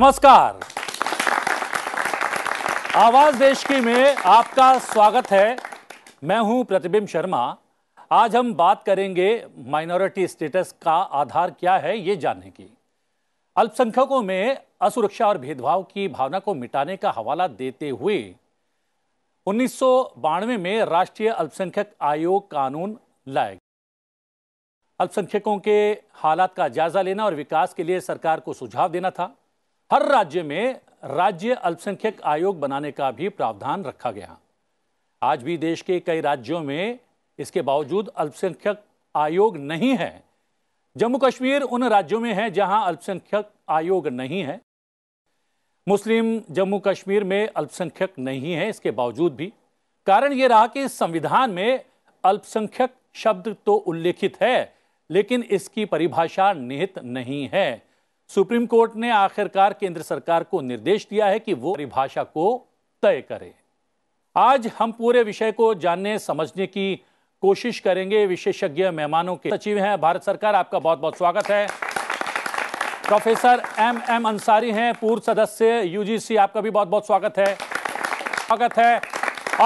नमस्कार आवाज देश की में आपका स्वागत है मैं हूं प्रतिबिंब शर्मा आज हम बात करेंगे माइनॉरिटी स्टेटस का आधार क्या है ये जानने की अल्पसंख्यकों में असुरक्षा और भेदभाव की भावना को मिटाने का हवाला देते हुए उन्नीस में राष्ट्रीय अल्पसंख्यक आयोग कानून लाए गए अल्पसंख्यकों के हालात का जायजा लेना और विकास के लिए सरकार को सुझाव देना था हर राज्य में राज्य अल्पसंख्यक आयोग बनाने का भी प्रावधान रखा गया आज भी देश के कई राज्यों में इसके बावजूद अल्पसंख्यक आयोग नहीं है जम्मू कश्मीर उन राज्यों में है जहां अल्पसंख्यक आयोग नहीं है मुस्लिम जम्मू कश्मीर में अल्पसंख्यक नहीं है इसके बावजूद भी कारण यह रहा कि संविधान में अल्पसंख्यक शब्द तो उल्लेखित है लेकिन इसकी परिभाषा निहित नहीं है सुप्रीम कोर्ट ने आखिरकार केंद्र सरकार को निर्देश दिया है कि वो परिभाषा को तय करे आज हम पूरे विषय को जानने समझने की कोशिश करेंगे विशेषज्ञ मेहमानों के सचिव हैं भारत सरकार आपका बहुत बहुत स्वागत है प्रोफेसर एम एम अंसारी हैं पूर्व सदस्य यूजीसी आपका भी बहुत बहुत स्वागत है स्वागत है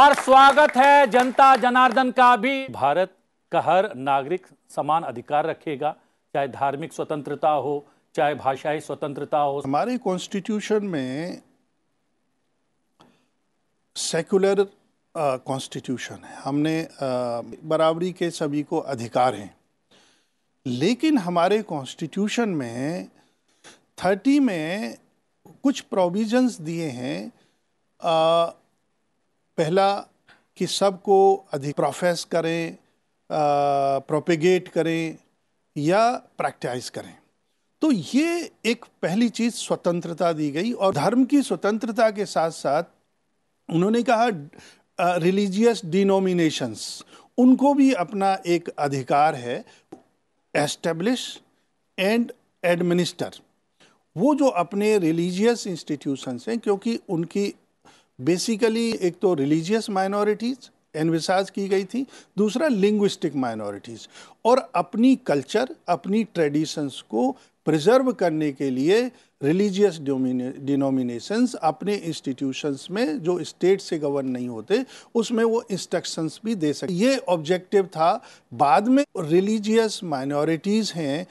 और स्वागत है जनता जनार्दन का भी भारत का हर नागरिक समान अधिकार रखेगा चाहे धार्मिक स्वतंत्रता हो चाहे भाषाई स्वतंत्रता हो हमारे कॉन्स्टिट्यूशन में सेकुलर कॉन्स्टिट्यूशन है हमने uh, बराबरी के सभी को अधिकार हैं लेकिन हमारे कॉन्स्टिट्यूशन में थर्टी में कुछ प्रोविजंस दिए हैं पहला कि सबको अधिक प्रोफेस करें प्रोपिगेट करें या प्रैक्टिस करें तो ये एक पहली चीज स्वतंत्रता दी गई और धर्म की स्वतंत्रता के साथ साथ उन्होंने कहा रिलीजियस डिनोमिनेशंस उनको भी अपना एक अधिकार है एस्टेब्लिश एंड एडमिनिस्टर वो जो अपने रिलीजियस इंस्टीट्यूशंस हैं क्योंकि उनकी बेसिकली एक तो रिलीजियस माइनॉरिटीज़ एनविसाज की गई थी दूसरा लिंग्विस्टिक माइनॉरिटीज़ और अपनी कल्चर अपनी ट्रेडिशंस को प्रिजर्व करने के लिए रिलीजियस डिनोमिनेशंस अपने इंस्टीट्यूशंस में जो स्टेट से गवर्न नहीं होते उसमें वो इंस्ट्रक्शंस भी दे सकते ये ऑब्जेक्टिव था बाद में रिलीजियस माइनॉरिटीज़ हैं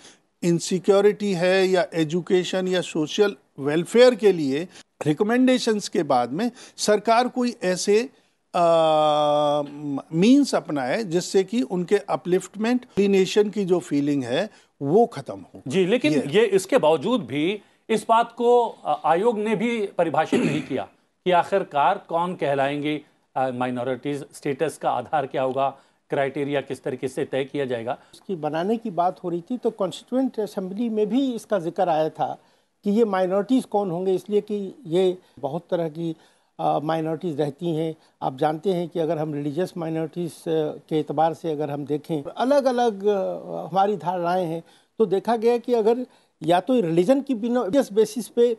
इनसिक्योरिटी है या एजुकेशन या सोशल वेलफेयर के लिए रिकमेंडेशंस के बाद में सरकार कोई ऐसे मीन्स अपनाए जिससे कि उनके अपलिफ्टमेंट नेशन की जो फीलिंग है वो खत्म हो जी लेकिन ये, ये इसके बावजूद भी इस बात को आयोग ने भी परिभाषित नहीं किया कि आखिरकार कौन कहलाएंगे माइनॉरिटीज स्टेटस का आधार क्या होगा क्राइटेरिया किस तरीके से तय किया जाएगा उसकी बनाने की बात हो रही थी तो कॉन्स्टिट्यूंट असम्बली में भी इसका जिक्र आया था कि ये माइनॉरिटीज़ कौन होंगे इसलिए कि ये बहुत तरह की माइनॉरिटीज़ रहती हैं आप जानते हैं कि अगर हम रिलीजियस माइनॉरिटीज़ के अतबार से अगर हम देखें अलग अलग हमारी धारणाएँ हैं तो देखा गया कि अगर या तो रिलीजन की बिना बेसिस पे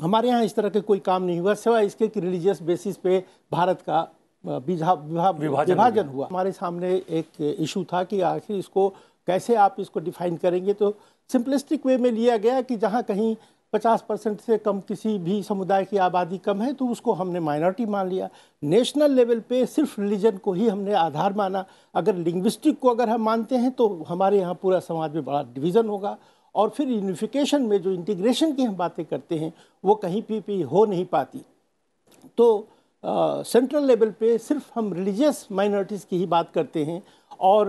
हमारे यहाँ इस तरह के कोई काम नहीं हुआ सिवाय इसके कि रिलीजियस बेसिस पे भारत का विभाजन हुआ हमारे सामने एक इशू था कि आखिर इसको कैसे आप इसको डिफाइन करेंगे तो सिंपलिस्टिक वे में लिया गया कि जहाँ कहीं 50 परसेंट से कम किसी भी समुदाय की आबादी कम है तो उसको हमने माइनॉरिटी मान लिया नेशनल लेवल पे सिर्फ रिलीजन को ही हमने आधार माना अगर लिंग्विस्टिक को अगर हम मानते हैं तो हमारे यहाँ पूरा समाज में बड़ा डिवीज़न होगा और फिर यूनिफिकेशन में जो इंटीग्रेशन की हम बातें करते हैं वो कहीं पर भी हो नहीं पाती तो सेंट्रल लेवल पे सिर्फ हम रिलीजियस माइनॉरिटीज़ की ही बात करते हैं और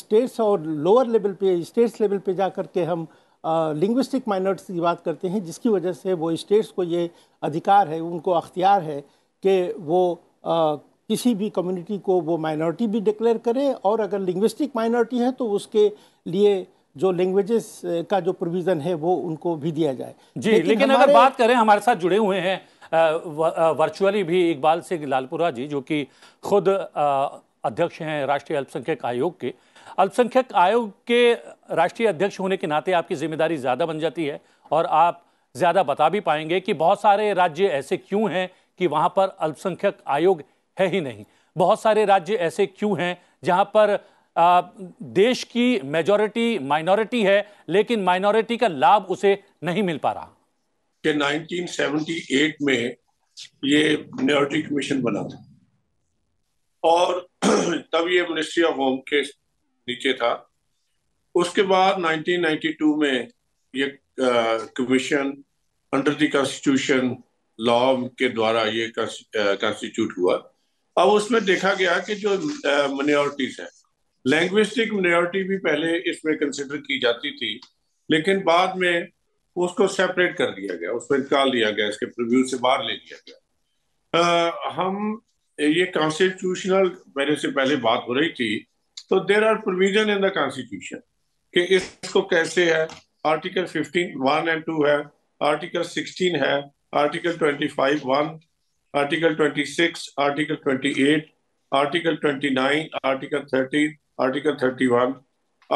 स्टेट्स और लोअर लेवल पे स्टेट्स लेवल पे जा कर के हम लिंग्विस्टिक माइनॉरिटीज़ की बात करते हैं जिसकी वजह से वो स्टेट्स को ये अधिकार है उनको अख्तियार है कि वो आ, किसी भी कम्युनिटी को वो माइनॉरिटी भी डिक्लेयर करें और अगर लिंग्विस्टिक माइनॉरिटी है तो उसके लिए जो लैंग्वेजेस का जो प्रोविज़न है वो उनको भी दिया जाए जी लेकिन, लेकिन अगर बात करें हमारे साथ जुड़े हुए हैं वर्चुअली भी इकबाल सिंह लालपुरा जी जो कि खुद अध्यक्ष हैं राष्ट्रीय अल्पसंख्यक आयोग के अल्पसंख्यक आयोग के राष्ट्रीय अध्यक्ष होने के नाते आपकी जिम्मेदारी ज़्यादा बन जाती है और आप ज़्यादा बता भी पाएंगे कि बहुत सारे राज्य ऐसे क्यों हैं कि वहाँ पर अल्पसंख्यक आयोग है ही नहीं बहुत सारे राज्य ऐसे क्यों हैं जहाँ पर आ, देश की मेजोरिटी माइनॉरिटी है लेकिन माइनॉरिटी का लाभ उसे नहीं मिल पा रहा कि 1978 में ये मिनोरिटी कमीशन बना था और तब ये मिनिस्ट्री ऑफ होम के नीचे था उसके बाद 1992 में ये commission under the constitution law के द्वारा ये कॉन्स्टिट्यूट हुआ अब उसमें देखा गया कि जो मनोरिटीज है लैंग्विस्टिक मनोरिटी भी पहले इसमें कंसिडर की जाती थी लेकिन बाद में उसको सेपरेट कर दिया गया उसमें निकाल दिया गया इसके प्रिव्यू से बाहर ले लिया गया आ, हम ये कॉन्स्टिट्यूशनल मेरे से पहले बात हो रही थी तो there are provision in the constitution कि इसको कैसे है article fifteen one and two है आर्टिकल सिक्सटीन है article five one article six article eight article nine article thirty article one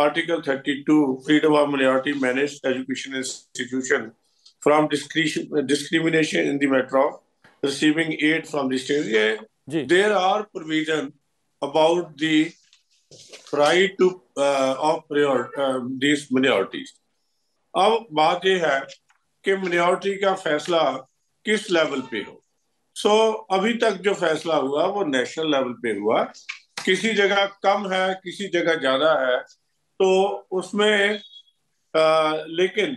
article two freedom of minority manage education institution from discrimination in the matter of receiving aid from this there are provision about the try to of this minorities अब बात यह है कि minority का फैसला किस level पे हो सो so, अभी तक जो फैसला हुआ वो नेशनल लेवल पे हुआ किसी जगह कम है किसी जगह ज्यादा है तो उसमें आ, uh, लेकिन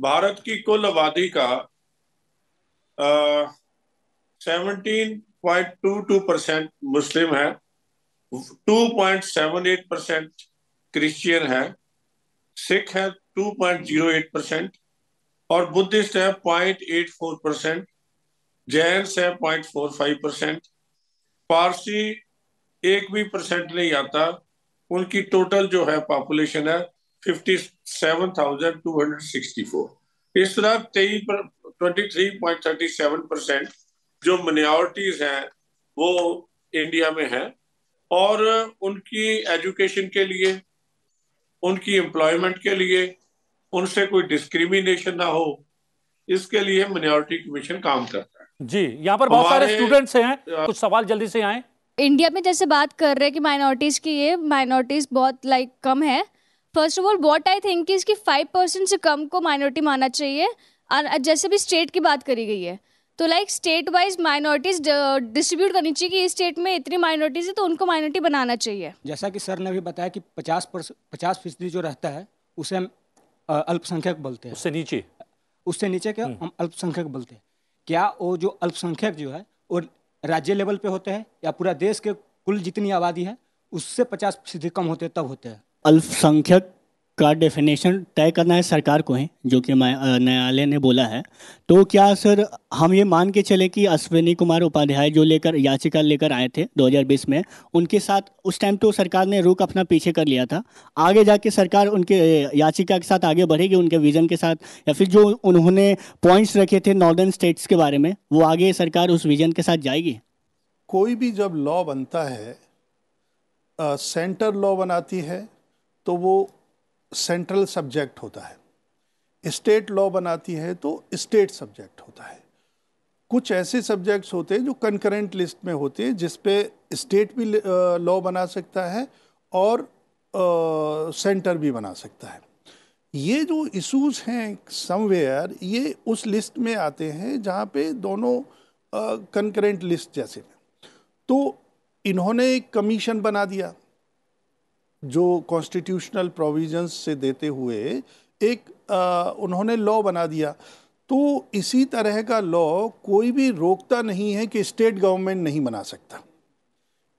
भारत की कुल आबादी का seventeen point two two percent Muslim है 2.78 परसेंट क्रिश्चियन है सिख है 2.08 परसेंट और बुद्धिस्ट है 0.84 परसेंट जैन्स है 0.45 परसेंट पारसी एक भी परसेंट नहीं आता उनकी टोटल जो है पॉपुलेशन है 57,264 इस तरह तेईस ट्वेंटी थ्री जो मिनोरिटीज हैं वो इंडिया में हैं और उनकी एजुकेशन के लिए उनकी एम्प्लॉयमेंट के लिए उनसे कोई डिस्क्रिमिनेशन ना हो इसके लिए मिनोरिटी कमीशन काम करता है जी यहाँ पर बहुत सारे स्टूडेंट्स हैं कुछ सवाल जल्दी से आए इंडिया में जैसे बात कर रहे हैं कि माइनॉरिटीज की ये माइनॉरिटीज बहुत लाइक कम है first of all what I think कि इसकी फाइव परसेंट से कम को माइनॉरिटी माना चाहिए जैसे भी स्टेट की बात करी गई है तो like state wise minorities distribute करनी चाहिए कि इस स्टेट में इतनी माइनॉरिटीज है तो उनको माइनॉरिटी बनाना चाहिए जैसा कि सर ने भी बताया कि पचास पचास फीसदी जो रहता है उसे हम अल्पसंख्यक बोलते हैं उससे नीचे उससे नीचे क्या हम्म। हम अल्पसंख्यक बोलते हैं क्या वो जो अल्पसंख्यक जो है वो राज्य लेवल पे होते हैं या पूरा देश के कुल जितनी आबादी है उससे पचास फीसदी कम होते तब होते हैं अल्पसंख्यक का डेफिनेशन तय करना है सरकार को है जो कि न्यायालय ने बोला है तो क्या सर हम ये मान के चले कि अश्विनी कुमार उपाध्याय जो लेकर याचिका लेकर आए थे 2020 में उनके साथ उस टाइम तो सरकार ने रुख अपना पीछे कर लिया था आगे जाके सरकार उनके याचिका के साथ आगे बढ़ेगी उनके विजन के साथ या फिर जो उन्होंने पॉइंट्स रखे थे नॉर्दर्न स्टेट्स के बारे में वो आगे सरकार उस विजन के साथ जाएगी कोई भी जब लॉ बनता है सेंटर लॉ बनाती है तो वो सेंट्रल सब्जेक्ट होता है स्टेट लॉ बनाती है तो स्टेट सब्जेक्ट होता है कुछ ऐसे सब्जेक्ट्स होते हैं जो कंकरेंट लिस्ट में होते हैं जिस पे स्टेट भी लॉ बना सकता है और सेंटर भी बना सकता है ये जो इश्यूज हैं समवेयर ये उस लिस्ट में आते हैं जहाँ पे दोनों कंकरेंट लिस्ट जैसे तो इन्होंने एक कमीशन बना दिया जो कॉन्स्टिट्यूशनल प्रोविजंस से देते हुए एक आ, उन्होंने लॉ बना दिया तो इसी तरह का लॉ कोई भी रोकता नहीं है कि स्टेट गवर्नमेंट नहीं बना सकता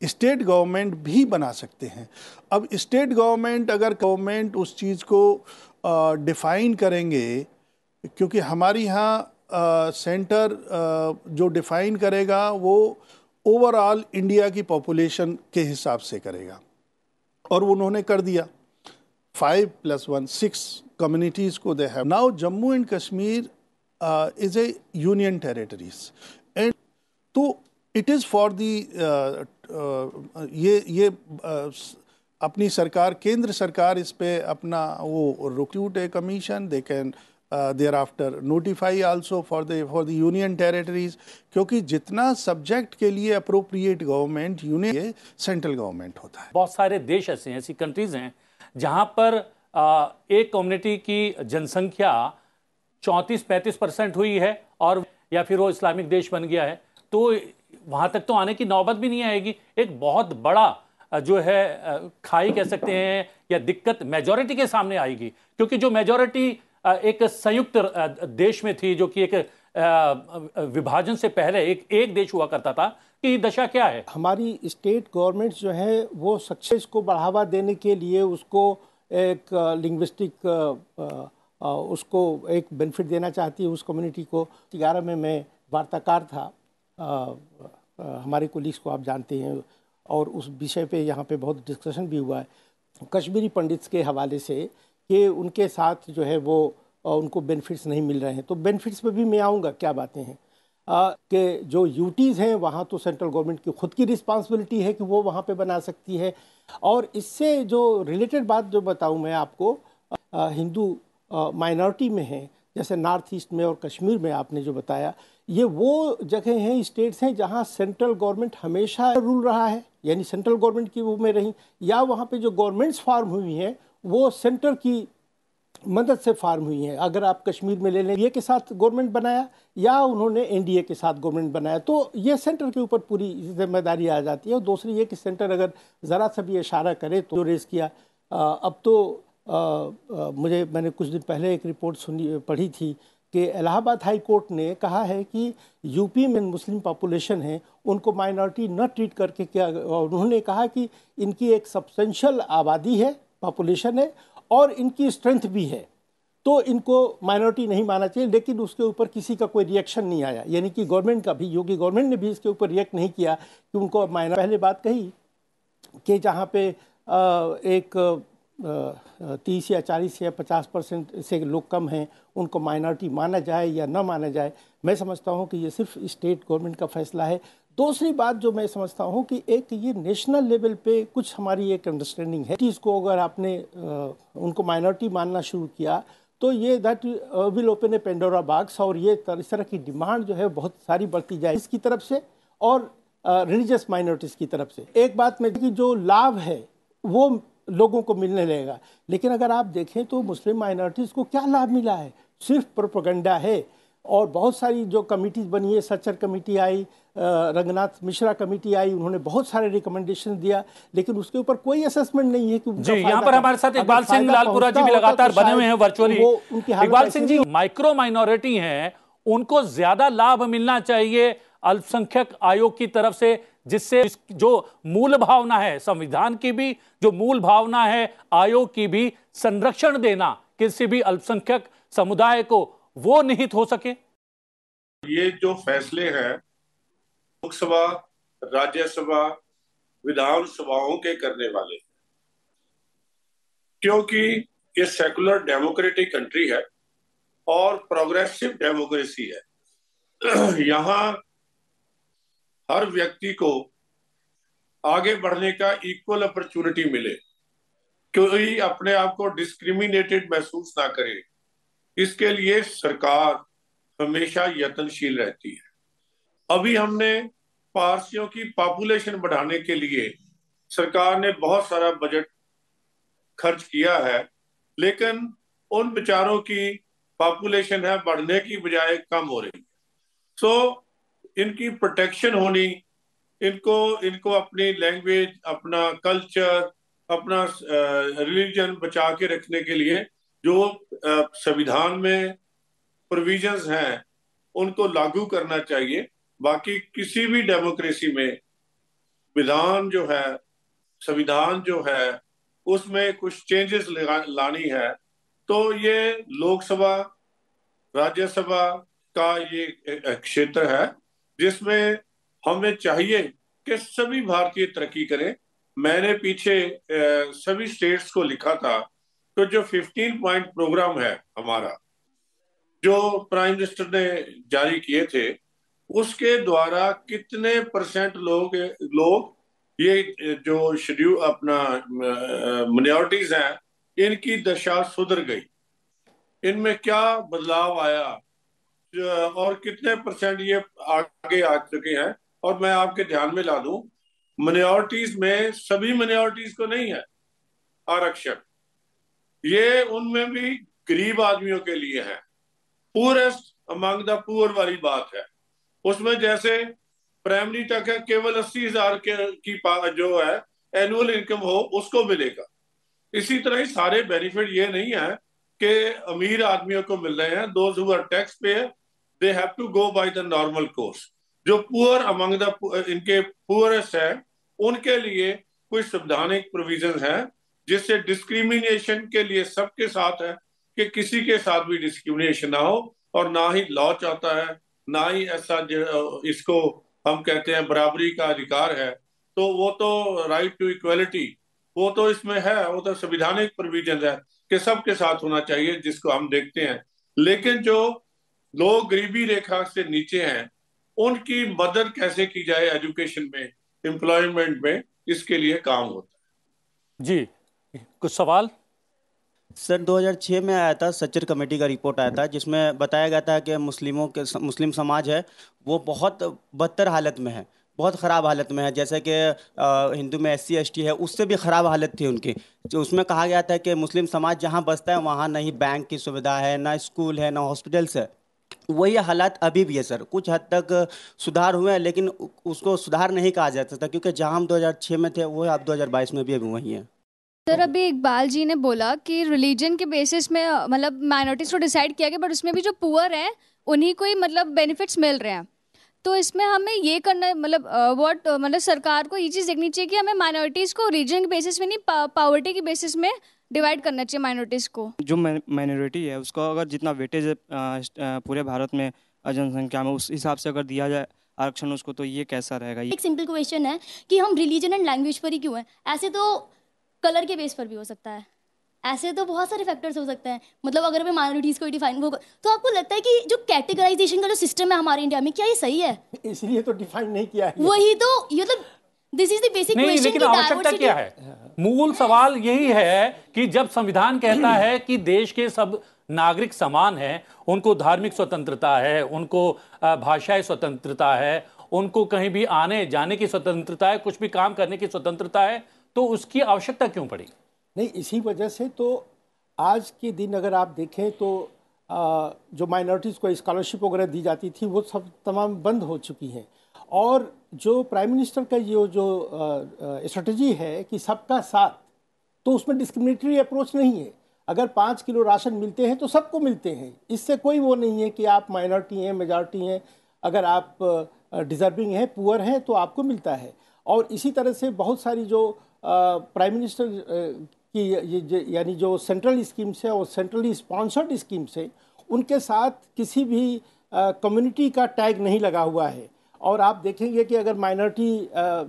स्टेट गवर्नमेंट भी बना सकते हैं अब स्टेट गवर्नमेंट अगर गवर्नमेंट उस चीज़ को डिफ़ाइन करेंगे क्योंकि हमारे यहाँ सेंटर आ, जो डिफ़ाइन करेगा वो ओवरऑल इंडिया की पॉपुलेशन के हिसाब से करेगा और उन्होंने कर दिया five plus one six communities को they have now Jammu and Kashmir is a union territories and तो इट इज़ फॉर दी ये ये uh, अपनी सरकार केंद्र सरकार इस पर अपना वो recruit a commission they can Uh, thereafter notify also for the for the union territories क्योंकि जितना सब्जेक्ट के लिए appropriate government union central government होता है बहुत सारे देश ऐसे हैं ऐसी कंट्रीज हैं जहां पर आ, uh, एक कम्युनिटी की जनसंख्या 34-35 परसेंट हुई है और या फिर वो इस्लामिक देश बन गया है तो वहां तक तो आने की नौबत भी नहीं आएगी एक बहुत बड़ा uh, जो है uh, खाई कह सकते हैं या दिक्कत मेजॉरिटी के सामने आएगी क्योंकि जो मेजॉरिटी एक संयुक्त देश में थी जो कि एक विभाजन से पहले एक एक देश हुआ करता था कि दशा क्या है हमारी स्टेट गवर्नमेंट्स जो है वो सक्सेस को बढ़ावा देने के लिए उसको एक लिंग्विस्टिक उसको एक बेनिफिट देना चाहती है उस कम्युनिटी को ग्यारह में मैं वार्ताकार था हमारे कोलिग्स को आप जानते हैं और उस विषय पे यहाँ पे बहुत डिस्कशन भी हुआ है कश्मीरी पंडित्स के हवाले से कि उनके साथ जो है वो उनको बेनिफिट्स नहीं मिल रहे हैं तो बेनिफिट्स पे भी मैं आऊँगा क्या बातें हैं कि जो यूटीज़ हैं वहाँ तो सेंट्रल गवर्नमेंट की खुद की रिस्पांसिबिलिटी है कि वो वहाँ पे बना सकती है और इससे जो रिलेटेड बात जो बताऊँ मैं आपको हिंदू माइनॉरिटी में हैं जैसे नॉर्थ ईस्ट में और कश्मीर में आपने जो बताया ये वो जगह हैं स्टेट्स हैं जहाँ सेंट्रल गवर्नमेंट हमेशा रूल रहा है यानी सेंट्रल गवर्नमेंट की वो में रही या वहाँ पे जो गवर्नमेंट्स फॉर्म हुई हैं वो सेंटर की मदद से फार्म हुई हैं अगर आप कश्मीर में ले लें ये के साथ गवर्नमेंट बनाया या उन्होंने एनडीए के साथ गवर्नमेंट बनाया तो ये सेंटर के ऊपर पूरी जिम्मेदारी आ जाती है और दूसरी ये कि सेंटर अगर ज़रा सा भी इशारा करे तो रेस किया आ, अब तो आ, आ, मुझे मैंने कुछ दिन पहले एक रिपोर्ट सुनी पढ़ी थी कि इलाहाबाद हाई कोर्ट ने कहा है कि यूपी में मुस्लिम पॉपुलेशन है उनको माइनॉरिटी न ट्रीट करके क्या उन्होंने कहा कि इनकी एक सब्सटेंशल आबादी है पॉपुलेशन है और इनकी स्ट्रेंथ भी है तो इनको माइनॉरिटी नहीं माना चाहिए लेकिन उसके ऊपर किसी का कोई रिएक्शन नहीं आया यानी कि गवर्नमेंट का भी योगी गवर्नमेंट ने भी इसके ऊपर रिएक्ट नहीं किया कि उनको माइनॉर पहले बात कही कि जहाँ पे एक तीस या चालीस या पचास परसेंट से लोग कम हैं उनको माइनॉरिटी माना जाए या ना माना जाए मैं समझता हूं कि ये सिर्फ स्टेट गवर्नमेंट का फैसला है दूसरी बात जो मैं समझता हूं कि एक ये नेशनल लेवल पे कुछ हमारी एक अंडरस्टैंडिंग है चीज़ को अगर आपने उनको माइनॉरिटी मानना शुरू किया तो ये that will open a Pandora bags और ये इस तरह की डिमांड जो है बहुत सारी बढ़ती जाए इसकी तरफ से और रिलीजियस माइनॉरिटीज़ की तरफ से एक बात मैं कि जो लाभ है वो लोगों को मिलने लगेगा लेकिन अगर आप देखें तो मुस्लिम माइनॉरिटीज़ को क्या लाभ मिला है सिर्फ प्रोपोगंडा है और बहुत सारी जो कमिटीज़ बनी है सच्चर कमेटी आई रंगनाथ मिश्रा कमेटी आई उन्होंने बहुत सारे रिकमेंडेशन दिया लेकिन उसके ऊपर कोई असेसमेंट नहीं है कि जी यहाँ पर हमारे साथ इकबाल सिंह लालपुरा जी भी लगातार तो बने हुए हैं virtually Iqbal Singh ji micro minority हैं उनको ज्यादा लाभ मिलना चाहिए अल्पसंख्यक आयोग की तरफ से जिससे जो मूल भावना है संविधान की भी जो मूल भावना है आयोग की भी संरक्षण देना किसी भी अल्पसंख्यक समुदाय को वो निहित हो सके ये जो फैसले हैं लोकसभा राज्यसभा विधानसभाओं के करने वाले क्योंकि ये सेकुलर डेमोक्रेटिक कंट्री है और प्रोग्रेसिव डेमोक्रेसी है यहाँ हर व्यक्ति को आगे बढ़ने का इक्वल अपॉर्चुनिटी मिले कोई अपने आप को डिस्क्रिमिनेटेड महसूस ना करे इसके लिए सरकार हमेशा यत्नशील रहती है अभी हमने पारसियों की पॉपुलेशन बढ़ाने के लिए सरकार ने बहुत सारा बजट खर्च किया है लेकिन उन बेचारों की पॉपुलेशन है बढ़ने की बजाय कम हो रही है सो so, इनकी प्रोटेक्शन होनी इनको इनको अपनी लैंग्वेज अपना कल्चर अपना रिलीजन बचा के रखने के लिए जो संविधान में प्रोविजंस हैं उनको लागू करना चाहिए बाकी किसी भी डेमोक्रेसी में विधान जो है संविधान जो है उसमें कुछ चेंजेस लानी है तो ये लोकसभा राज्यसभा का ये क्षेत्र है जिसमें हमें चाहिए कि सभी भारतीय तरक्की करें मैंने पीछे सभी स्टेट्स को लिखा था तो जो 15 पॉइंट प्रोग्राम है हमारा जो प्राइम मिनिस्टर ने जारी किए थे उसके द्वारा कितने परसेंट लोग लोग ये जो शेड्यूल अपना मिनोरिटीज हैं इनकी दशा सुधर गई इनमें क्या बदलाव आया और कितने परसेंट ये आगे आ चुके हैं और मैं आपके ध्यान में ला दू मनोरिटीज में सभी मनोरिटीज को नहीं है आरक्षण ये उनमें भी गरीब आदमियों के लिए है पूरे अमंग द पुअर वाली बात है उसमें जैसे प्राइमरी तक है केवल अस्सी हजार के की जो है एनुअल इनकम हो उसको मिलेगा इसी तरह ही सारे बेनिफिट ये नहीं है के अमीर आदमियों को मिल रहे हैं those tax payer they have to go by the normal course जो पुअर अमंग द इनके पुअरेस्ट है उनके लिए कुछ संवैधानिक प्रोविजन है जिससे डिस्क्रिमिनेशन के लिए सबके साथ है कि किसी के साथ भी डिस्क्रिमिनेशन ना हो और ना ही लॉ चाहता है ना ही ऐसा इसको हम कहते हैं बराबरी का अधिकार है तो वो तो राइट टू इक्वलिटी वो तो इसमें है वो तो संविधानिक प्रोविजन है के सबके साथ होना चाहिए जिसको हम देखते हैं लेकिन जो लोग गरीबी रेखा से नीचे हैं उनकी मदद कैसे की जाए एजुकेशन में एम्प्लॉयमेंट में इसके लिए काम होता है जी कुछ सवाल सर 2006 में आया था सचर कमेटी का रिपोर्ट आया था जिसमें बताया गया था कि मुस्लिमों के मुस्लिम समाज है वो बहुत बदतर हालत में है बहुत ख़राब हालत में है जैसे कि हिंदू में एस सी है उससे भी ख़राब हालत थी उनकी जो तो उसमें कहा गया था कि मुस्लिम समाज जहाँ बसता है वहाँ ना ही बैंक की सुविधा है ना स्कूल है ना हॉस्पिटल्स है वही हालात अभी भी है सर कुछ हद तक सुधार हुए हैं लेकिन उसको सुधार नहीं कहा जा सकता क्योंकि जहाँ हम दो में थे वही अब दो में भी अभी वही हैं सर अभी इकबाल जी ने बोला कि रिलीजन के बेसिस में मतलब माइनॉरिटीज़ को डिसाइड किया गया बट उसमें भी जो पुअर हैं उन्हीं को ही मतलब बेनिफिट्स मिल रहे हैं तो इसमें हमें ये करना मतलब वॉट मतलब सरकार को ये चीज़ देखनी चाहिए कि हमें माइनॉरिटीज़ को रीजन के बेसिस में नहीं पावर्टी के बेसिस में डिवाइड करना चाहिए माइनॉरिटीज़ को जो माइनॉरिटी है उसको अगर जितना वेटेज पूरे भारत में जनसंख्या में उस हिसाब से अगर दिया जाए आरक्षण उसको तो ये कैसा रहेगा एक सिंपल क्वेश्चन है कि हम रिलीजन एंड लैंग्वेज पर ही क्यों है ऐसे तो कलर के बेस पर भी हो सकता है ऐसे तो बहुत सारे फैक्टर्स हो सकते हैं मतलब अगर मैं माइनॉरिटीज़ को डिफाइन वो तो आपको लगता है कि जो कैटेगराइजेशन का जो सिस्टम है हमारे इंडिया में क्या ये सही है इसलिए तो डिफाइन नहीं किया है वही तो मतलब this is the basic question लेकिन आवश्यकता क्या है मूल सवाल यही है कि जब संविधान कहता है कि देश के सब नागरिक समान हैं उनको धार्मिक स्वतंत्रता है उनको भाषाई स्वतंत्रता है उनको कहीं भी आने जाने की स्वतंत्रता है कुछ भी काम करने की स्वतंत्रता है तो उसकी आवश्यकता क्यों पड़ी नहीं इसी वजह से तो आज के दिन अगर आप देखें तो आ, जो माइनॉरिटीज़ को स्कॉलरशिप वगैरह दी जाती थी वो सब तमाम बंद हो चुकी हैं और जो प्राइम मिनिस्टर का ये जो स्ट्रेटजी है कि सबका साथ तो उसमें डिस्क्रिमिनेटरी अप्रोच नहीं है अगर पाँच किलो राशन मिलते हैं तो सबको मिलते हैं इससे कोई वो नहीं है कि आप माइनॉरिटी हैं मेजॉरिटी हैं अगर आप डिज़र्विंग हैं पुअर हैं तो आपको मिलता है और इसी तरह से बहुत सारी जो प्राइम मिनिस्टर कि ये यानी जो सेंट्रल स्कीम्स है और सेंट्रली स्पॉन्सर्ड स्कीम्स है उनके साथ किसी भी कम्युनिटी का टैग नहीं लगा हुआ है और आप देखेंगे कि अगर minority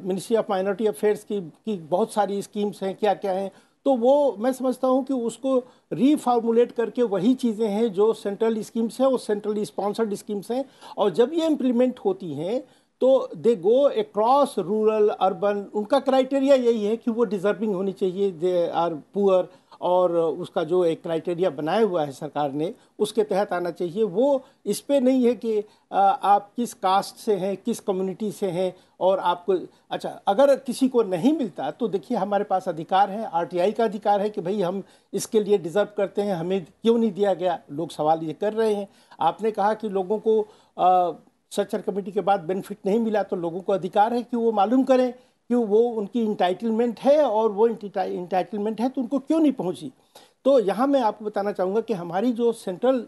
ministry of minority affairs की की बहुत सारी स्कीम्स हैं क्या क्या हैं तो वो मैं समझता हूँ कि उसको रीफार्मूलेट करके वही चीज़ें हैं जो सेंट्रल स्कीम्स हैं और सेंट्रली स्पॉन्सर्ड स्कीम्स हैं और जब ये इम्प्लीमेंट होती हैं तो they go across rural urban उनका क्राइटेरिया यही है कि वो डिजर्विंग होनी चाहिए दे आर पुअर और उसका जो एक क्राइटेरिया बनाया हुआ है सरकार ने उसके तहत आना चाहिए वो इस पर नहीं है कि आप किस कास्ट से हैं किस कम्युनिटी से हैं और आपको अच्छा अगर किसी को नहीं मिलता तो देखिए हमारे पास अधिकार है आरटीआई का अधिकार है कि भाई हम इसके लिए डिज़र्व करते हैं हमें क्यों नहीं दिया गया लोग सवाल ये कर रहे हैं आपने कहा कि लोगों को सर्चर कमेटी के बाद बेनिफिट नहीं मिला तो लोगों को अधिकार है कि वो मालूम करें कि वो उनकी इंटाइटलमेंट है और वो इंटाइटलमेंट है तो उनको क्यों नहीं पहुंची तो यहाँ मैं आपको बताना चाहूँगा कि हमारी जो सेंट्रल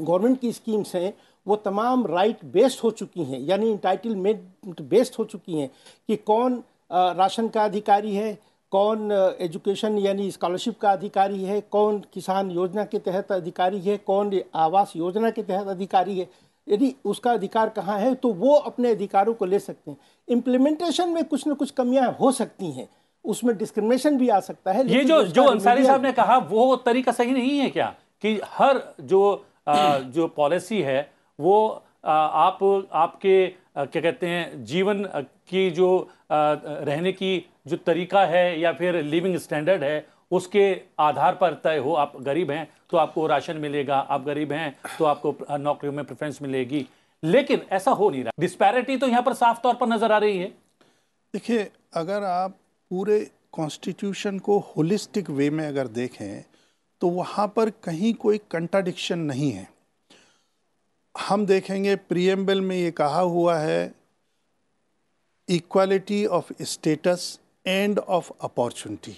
गवर्नमेंट की स्कीम्स हैं वो तमाम राइट बेस्ड हो चुकी हैं यानी इंटाइटलमेंट बेस्ड हो चुकी हैं कि कौन राशन का अधिकारी है कौन एजुकेशन यानी स्कॉलरशिप का अधिकारी है कौन किसान योजना के तहत अधिकारी है कौन आवास योजना के तहत अधिकारी है यदि उसका अधिकार कहाँ है तो वो अपने अधिकारों को ले सकते हैं इम्प्लीमेंटेशन में कुछ ना कुछ कमियां हो सकती हैं उसमें डिस्क्रिमिनेशन भी आ सकता है ये जो जो अंसारी साहब ने कहा वो तरीका सही नहीं है क्या कि हर जो आ, जो पॉलिसी है वो आ, आप आपके आ, क्या कहते हैं जीवन की जो रहने की जो तरीका है या फिर लिविंग स्टैंडर्ड है उसके आधार पर तय हो आप गरीब हैं तो आपको राशन मिलेगा आप गरीब हैं तो आपको नौकरियों में प्रेफरेंस मिलेगी लेकिन ऐसा हो नहीं रहा डिस्पैरिटी तो यहाँ पर साफ तौर पर नजर आ रही है देखिए अगर आप पूरे कॉन्स्टिट्यूशन को होलिस्टिक वे में अगर देखें तो वहाँ पर कहीं कोई कंट्राडिक्शन नहीं है हम देखेंगे प्रियम्बल में ये कहा हुआ है equality of status and of opportunity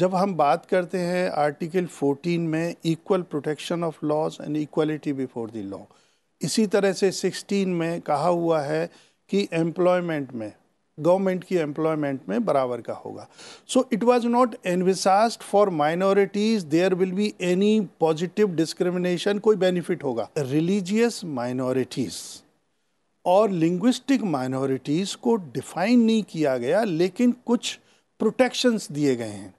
जब हम बात करते हैं आर्टिकल 14 में equal protection of laws and equality before the law इसी तरह से 16 में कहा हुआ है कि एम्प्लॉयमेंट में गवर्नमेंट की एम्प्लॉयमेंट में बराबर का होगा so it was not envisaged for minorities there will be any positive discrimination कोई बेनिफिट होगा रिलीजियस माइनॉरिटीज़ और लिंग्विस्टिक माइनॉरिटीज़ को डिफाइन नहीं किया गया लेकिन कुछ प्रोटेक्शंस दिए गए हैं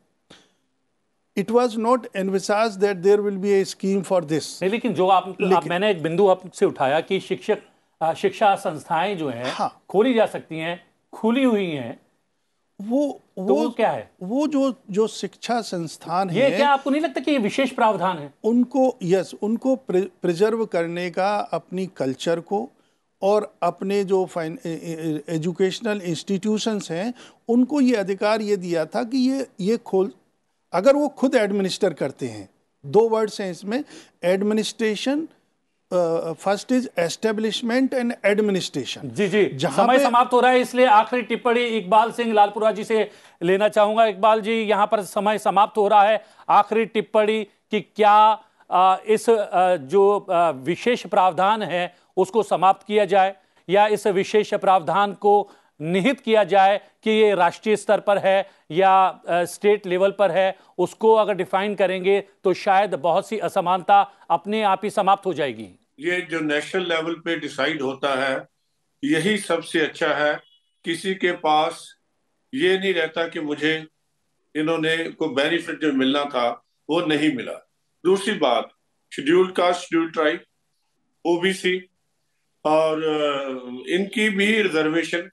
it was not envisaged that there will be a scheme for this लेकिन जो आप, लेकिन, आप मैंने एक बिंदु आपसे उठाया कि शिक्षक शिक्षा संस्थाएं जो हैं हाँ, खोली जा सकती हैं खुली हुई हैं वो तो क्या है वो जो जो शिक्षा संस्थान ये है क्या आपको नहीं लगता कि ये विशेष प्रावधान है उनको यस उनको प्रिजर्व करने का अपनी कल्चर को और अपने जो फाइन एजुकेशनल इंस्टीट्यूशंस हैं उनको ये अधिकार ये दिया था कि ये ये खोल अगर वो खुद एडमिनिस्टर करते हैं दो वर्ड्स हैं इसमें administration first is establishment and administration जी जी समय समाप्त हो रहा है इसलिए आखिरी टिप्पणी इकबाल सिंह लालपुरा जी से लेना चाहूंगा इकबाल जी यहां पर समय समाप्त हो रहा है आखिरी टिप्पणी कि क्या आ, इस आ, जो विशेष प्रावधान है उसको समाप्त किया जाए या इस विशेष प्रावधान को निहित किया जाए कि ये राष्ट्रीय स्तर पर है या स्टेट लेवल पर है उसको अगर डिफाइन करेंगे तो शायद बहुत सी असमानता अपने आप ही समाप्त हो जाएगी ये जो नेशनल लेवल पे डिसाइड होता है यही सबसे अच्छा है किसी के पास ये नहीं रहता कि मुझे इन्होंने को बेनिफिट जो मिलना था वो नहीं मिला दूसरी बात scheduled caste schedule tribe OBC और इनकी भी रिजर्वेशन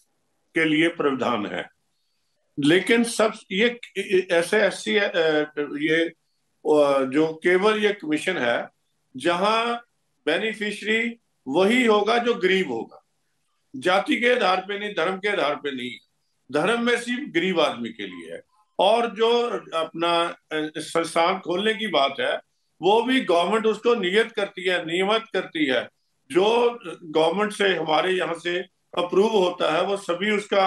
के लिए प्रावधान है लेकिन सब ये ऐसे ऐसी ये जो केवल ये कमीशन है जहां बेनिफिशरी वही होगा जो गरीब होगा जाति के आधार पे नहीं धर्म के आधार पे नहीं धर्म में सिर्फ गरीब आदमी के लिए है और जो अपना संस्थान खोलने की बात है वो भी गवर्नमेंट उसको नियत करती है नियमित करती है जो गवर्नमेंट से हमारे यहाँ से अप्रूव होता है वो सभी उसका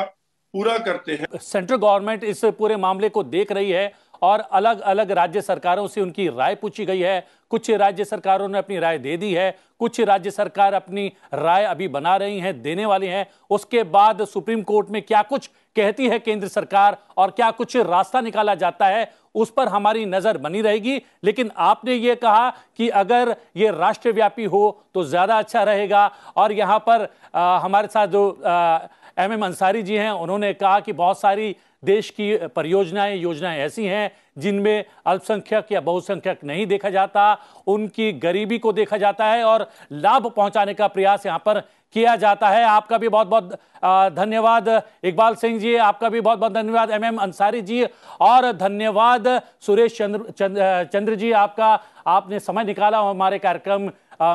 पूरा करते हैं सेंट्रल गवर्नमेंट इस पूरे मामले को देख रही है और अलग अलग राज्य सरकारों से उनकी राय पूछी गई है कुछ राज्य सरकारों ने अपनी राय दे दी है कुछ राज्य सरकार अपनी राय अभी बना रही हैं देने वाली हैं उसके बाद सुप्रीम कोर्ट में क्या कुछ कहती है केंद्र सरकार और क्या कुछ रास्ता निकाला जाता है उस पर हमारी नजर बनी रहेगी लेकिन आपने ये कहा कि अगर ये राष्ट्रव्यापी हो तो ज्यादा अच्छा रहेगा और यहाँ पर आ, हमारे साथ जो एम एम अंसारी जी हैं उन्होंने कहा कि बहुत सारी देश की परियोजनाएं योजनाएं ऐसी हैं जिनमें अल्पसंख्यक या बहुसंख्यक नहीं देखा जाता उनकी गरीबी को देखा जाता है और लाभ पहुंचाने का प्रयास यहाँ पर किया जाता है आपका भी बहुत बहुत धन्यवाद इकबाल सिंह जी आपका भी बहुत बहुत धन्यवाद एम एम अंसारी जी और धन्यवाद सुरेश चंद्र चंद्र, चंद्र जी आपका आपने समय निकाला हमारे कार्यक्रम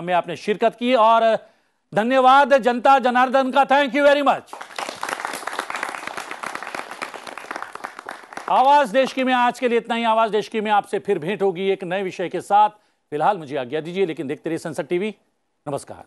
में आपने शिरकत की और धन्यवाद जनता जनार्दन का थैंक यू वेरी मच आवाज देश की में आज के लिए इतना ही आवाज देश की में आपसे फिर भेंट होगी एक नए विषय के साथ फिलहाल मुझे आज्ञा दीजिए लेकिन देखते रहिए संसद टीवी नमस्कार